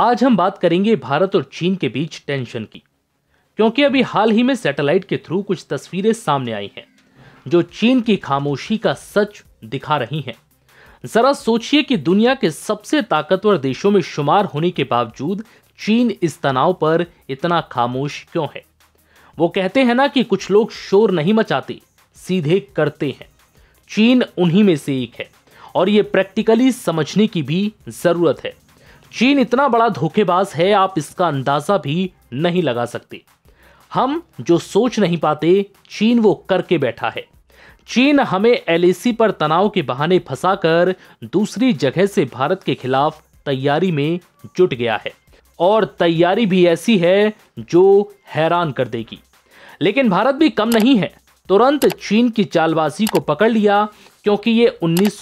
आज हम बात करेंगे भारत और चीन के बीच टेंशन की क्योंकि अभी हाल ही में सैटेलाइट के थ्रू कुछ तस्वीरें सामने आई हैं जो चीन की खामोशी का सच दिखा रही हैं जरा सोचिए कि दुनिया के सबसे ताकतवर देशों में शुमार होने के बावजूद चीन इस तनाव पर इतना खामोश क्यों है वो कहते हैं ना कि कुछ लोग शोर नहीं मचाते सीधे करते हैं चीन उन्हीं में से एक है और ये प्रैक्टिकली समझने की भी ज़रूरत है चीन इतना बड़ा धोखेबाज है आप इसका अंदाजा भी नहीं लगा सकते हम जो सोच नहीं पाते चीन वो करके बैठा है चीन हमें एल पर तनाव के बहाने फंसाकर दूसरी जगह से भारत के खिलाफ तैयारी में जुट गया है और तैयारी भी ऐसी है जो हैरान कर देगी लेकिन भारत भी कम नहीं है तुरंत चीन की चालबाजी को पकड़ लिया क्योंकि ये उन्नीस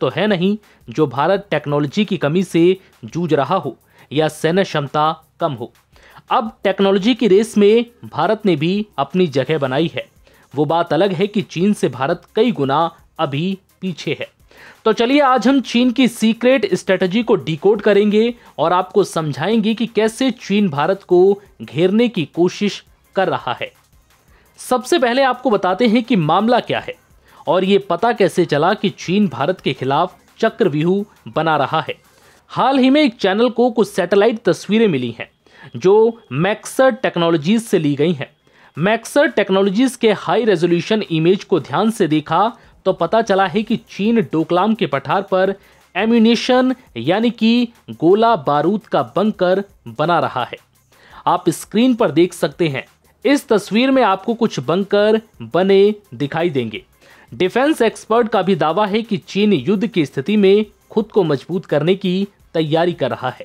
तो है नहीं जो भारत टेक्नोलॉजी की कमी से जूझ रहा हो या सैन्य क्षमता कम हो अब टेक्नोलॉजी की रेस में भारत ने भी अपनी जगह बनाई है वो बात अलग है कि चीन से भारत कई गुना अभी पीछे है तो चलिए आज हम चीन की सीक्रेट स्ट्रेटजी को डिकोड करेंगे और आपको समझाएंगे कि कैसे चीन भारत को घेरने की कोशिश कर रहा है सबसे पहले आपको बताते हैं कि मामला क्या है और ये पता कैसे चला कि चीन भारत के खिलाफ चक्रव्यूह बना रहा है हाल ही में एक चैनल को कुछ सैटेलाइट तस्वीरें मिली हैं जो मैक्सर टेक्नोलॉजीज से ली गई हैं मैक्सर टेक्नोलॉजीज के हाई रेजोल्यूशन इमेज को ध्यान से देखा तो पता चला है कि चीन डोकलाम के पठार पर एम्यूनेशन यानी कि गोला बारूद का बंकर बना रहा है आप स्क्रीन पर देख सकते हैं इस तस्वीर में आपको कुछ बंकर बने दिखाई देंगे डिफेंस एक्सपर्ट का भी दावा है कि चीन युद्ध की स्थिति में खुद को मजबूत करने की तैयारी कर रहा है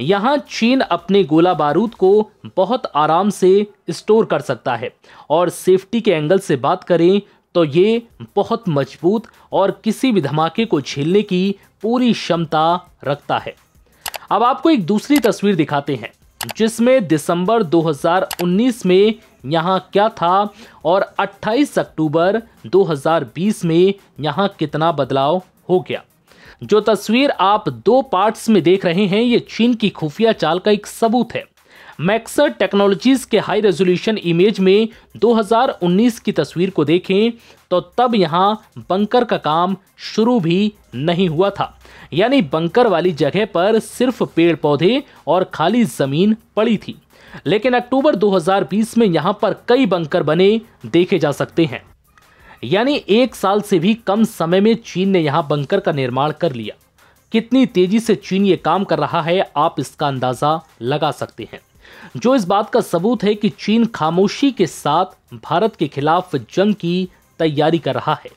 यहाँ चीन अपने गोला बारूद को बहुत आराम से स्टोर कर सकता है और सेफ्टी के एंगल से बात करें तो ये बहुत मजबूत और किसी भी धमाके को झेलने की पूरी क्षमता रखता है अब आपको एक दूसरी तस्वीर दिखाते हैं जिसमें दिसंबर 2019 में यहाँ क्या था और 28 अक्टूबर 2020 में यहाँ कितना बदलाव हो गया जो तस्वीर आप दो पार्ट्स में देख रहे हैं ये चीन की खुफिया चाल का एक सबूत है मैक्सर टेक्नोलॉजीज के हाई रेजोल्यूशन इमेज में 2019 की तस्वीर को देखें तो तब यहाँ बंकर का काम शुरू भी नहीं हुआ था यानी बंकर वाली जगह पर सिर्फ पेड़ पौधे और खाली ज़मीन पड़ी थी लेकिन अक्टूबर 2020 में यहाँ पर कई बंकर बने देखे जा सकते हैं यानी एक साल से भी कम समय में चीन ने यहाँ बंकर का निर्माण कर लिया कितनी तेजी से चीन ये काम कर रहा है आप इसका अंदाज़ा लगा सकते हैं जो इस बात का सबूत है कि चीन खामोशी के साथ भारत के खिलाफ जंग की तैयारी कर रहा है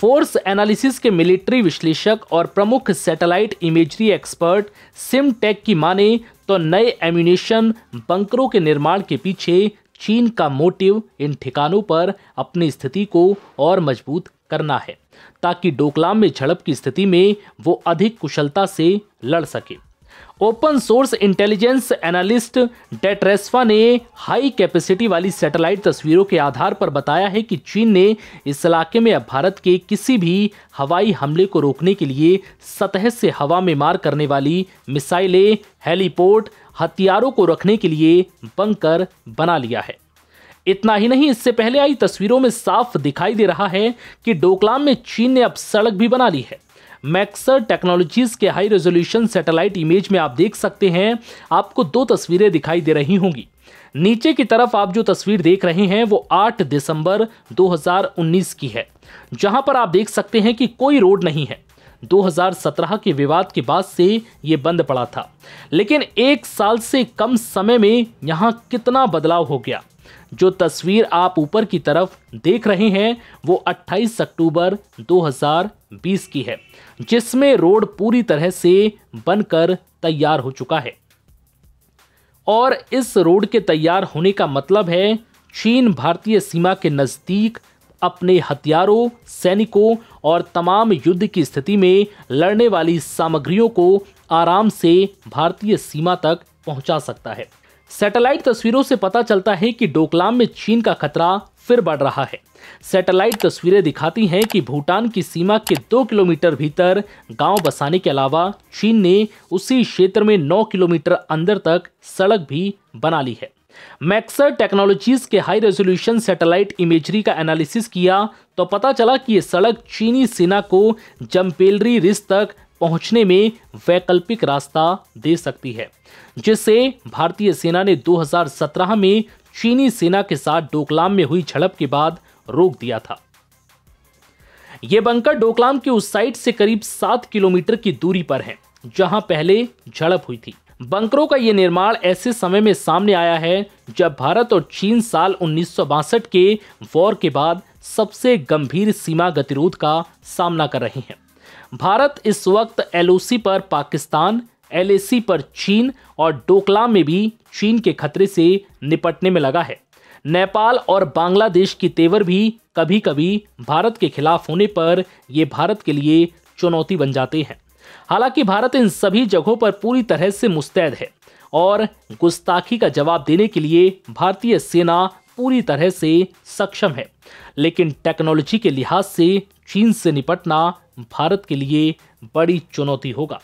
फोर्स एनालिसिस के मिलिट्री विश्लेषक और प्रमुख satellite imagery expert Sim Tack की माने तो नए एम्यूनेशन बंकरों के निर्माण के पीछे चीन का मोटिव इन ठिकानों पर अपनी स्थिति को और मजबूत करना है ताकि डोकलाम में झड़प की स्थिति में वो अधिक कुशलता से लड़ सके open source intelligence analyst Detresfa ने हाई कैपेसिटी वाली सैटेलाइट तस्वीरों के आधार पर बताया है कि चीन ने इस इलाके में अब भारत के किसी भी हवाई हमले को रोकने के लिए सतह से हवा में मार करने वाली मिसाइलें हेलीपोर्ट हथियारों को रखने के लिए बंकर बना लिया है इतना ही नहीं इससे पहले आई तस्वीरों में साफ दिखाई दे रहा है कि डोकलाम में चीन ने अब सड़क भी बना ली है मैक्सर टेक्नोलॉजीज के हाई रेजोल्यूशन सैटेलाइट इमेज में आप देख सकते हैं आपको दो तस्वीरें दिखाई दे रही होंगी नीचे की तरफ आप जो तस्वीर देख रहे हैं वो 8 दिसंबर 2019 की है जहां पर आप देख सकते हैं कि कोई रोड नहीं है 2017 के विवाद के बाद से ये बंद पड़ा था लेकिन एक साल से कम समय में यहाँ कितना बदलाव हो गया जो तस्वीर आप ऊपर की तरफ देख रहे हैं वो 28 अक्टूबर 2020 की है जिसमें रोड पूरी तरह से बनकर तैयार हो चुका है और इस रोड के तैयार होने का मतलब है चीन भारतीय सीमा के नज़दीक अपने हथियारों सैनिकों और तमाम युद्ध की स्थिति में लड़ने वाली सामग्रियों को आराम से भारतीय सीमा तक पहुंचा सकता है सैटेलाइट तस्वीरों से पता चलता है कि डोकलाम में चीन का खतरा फिर बढ़ रहा है सैटेलाइट तस्वीरें दिखाती हैं कि भूटान की सीमा के दो किलोमीटर भीतर गांव बसाने के अलावा चीन ने उसी क्षेत्र में नौ किलोमीटर अंदर तक सड़क भी बना ली है मैक्सर टेक्नोलॉजीज के हाई रेजोल्यूशन सैटेलाइट इमेजरी का एनालिसिस किया तो पता चला कि ये सड़क चीनी सेना को जम्पेलरी रिस तक पहुंचने में वैकल्पिक रास्ता दे सकती है जिससे भारतीय सेना ने 2017 में चीनी सेना के साथ डोकलाम में हुई झड़प के बाद रोक दिया था यह बंकर डोकलाम के उस साइड से करीब सात किलोमीटर की दूरी पर है जहां पहले झड़प हुई थी बंकरों का यह निर्माण ऐसे समय में सामने आया है जब भारत और चीन साल उन्नीस के वॉर के बाद सबसे गंभीर सीमा गतिरोध का सामना कर रहे हैं भारत इस वक्त एलओसी पर पाकिस्तान एलएसी पर चीन और डोकलाम में भी चीन के खतरे से निपटने में लगा है नेपाल और बांग्लादेश की तेवर भी कभी कभी भारत के खिलाफ होने पर ये भारत के लिए चुनौती बन जाते हैं हालांकि भारत इन सभी जगहों पर पूरी तरह से मुस्तैद है और गुस्ताखी का जवाब देने के लिए भारतीय सेना पूरी तरह से सक्षम है लेकिन टेक्नोलॉजी के लिहाज से चीन से निपटना भारत के लिए बड़ी चुनौती होगा